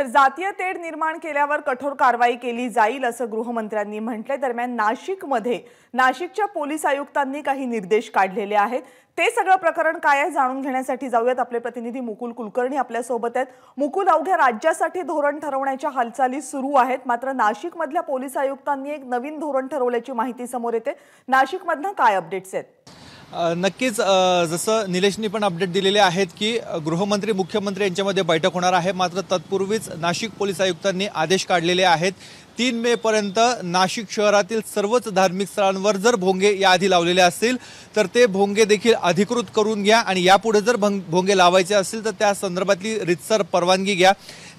तर जातीय तेढ निर्माण केल्यावर कठोर कारवाई केली जाईल असं गृहमंत्र्यांनी म्हटले दरम्यान नाशिकमध्ये नाशिकच्या पोलीस आयुक्तांनी काही निर्देश काढलेले आहेत ते सगळं प्रकरण काय आहे जाणून घेण्यासाठी जाऊयात आपले प्रतिनिधी मुकुल कुलकर्णी आपल्यासोबत आहेत मुकुल अवघ्या राज्यासाठी धोरण ठरवण्याच्या हालचाली सुरू आहेत मात्र नाशिकमधल्या पोलीस आयुक्तांनी एक नवीन धोरण ठरवल्याची माहिती समोर येते नाशिकमधनं काय अपडेट्स आहेत नक्कीच जसं निलेशनी पण अपडेट दिलेले आहेत की गृहमंत्री मुख्यमंत्री यांच्यामध्ये बैठक होणार आहे मात्र तत्पूर्वीच नाशिक पोलीस आयुक्तांनी आदेश काढलेले आहेत तीन मे पर्यंत नाशिक शहरातील सर्वच धार्मिक स्थळांवर जर भोंगे याआधी लावलेले असतील तर ते भोंगे देखील अधिकृत करून घ्या आणि यापुढे जर भंग भोंगे लावायचे असतील तर त्या संदर्भातली रितसर परवानगी घ्या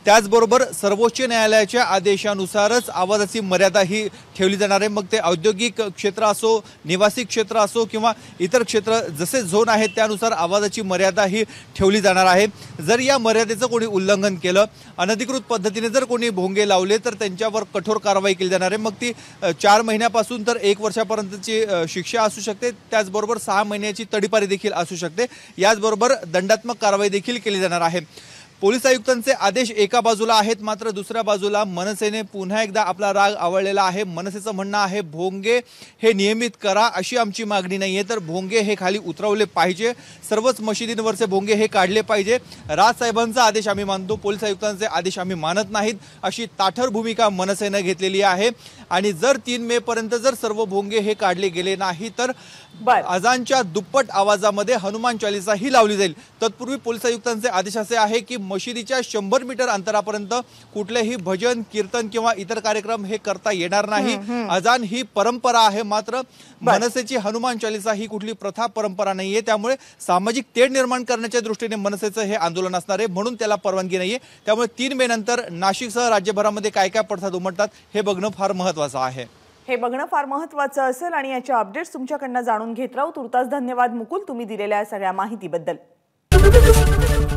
त्याचबरोबर सर्वोच्च न्यायालयाच्या आदेशानुसारच आवाजाची मर्यादा ही ठेवली जाणार आहे मग ते औद्योगिक क्षेत्र असो निवासी क्षेत्र असो किंवा इतर क्षेत्र जसे झोन आहेत त्यानुसार आवाजाची मर्यादा ही ठेवली जाणार आहे जर या मर्यादेचं कोणी उल्लंघन केलं अनधिकृत पद्धतीने जर कोणी भोंगे लावले तर त्यांच्यावर कठोर कठोर कारवाई केली जाणार आहे मग ती चार महिन्यापासून तर एक वर्षापर्यंतची शिक्षा असू शकते त्याचबरोबर सहा महिन्याची तडीपारी देखील असू शकते याचबरोबर दंडात्मक कारवाई देखील केली जाणार आहे पोलीस आयुक्तांचे आदेश एका बाजूला आहेत मात्र दुसऱ्या बाजूला मनसेने पुन्हा एकदा आपला राग आवळलेला आहे मनसेचं म्हणणं आहे भोंगे हे नियमित करा अशी आमची मागणी नाही आहे तर भोंगे हे खाली उतरवले पाहिजे सर्वच मशिदींवरचे भोंगे हे काढले पाहिजे राजसाहेबांचा आदेश आम्ही मानतो पोलीस आयुक्तांचे आदेश आम्ही मानत नाहीत अशी ताठर भूमिका मनसेनं घेतलेली आहे आणि जर तीन मे पर्यंत जर सर्व भोंगे हे काढले गेले नाही तर अजांच्या दुप्पट आवाजामध्ये हनुमान चालिसा ही लावली जाईल तत्पूर्वी पोलीस आयुक्तांचे आदेश असे आहे की मशिदीच्या शंभर मीटर अंतरापर्यंत कुठलेही भजन कीर्तन किंवा इतर कार्यक्रम हे करता येणार नाही अजान ही परंपरा आहे मात्र मनसेची हनुमान चालीसा ही कुठली प्रथा परंपरा नाहीये त्यामुळे सामाजिक तेढ निर्माण करण्याच्या दृष्टीने मनसेचं हे आंदोलन असणार आहे म्हणून त्याला परवानगी नाहीये त्यामुळे तीन मे नंतर नाशिकसह राज्यभरामध्ये काय काय पडसाद उमटतात हे बघणं फार महत्वाचं आहे हे बघणं फार महत्वाचं असेल आणि याच्या अपडेट्स तुमच्याकडनं जाणून घेत राहू तुर्तास धन्यवाद मुकुल तुम्ही दिलेल्या सगळ्या माहितीबद्दल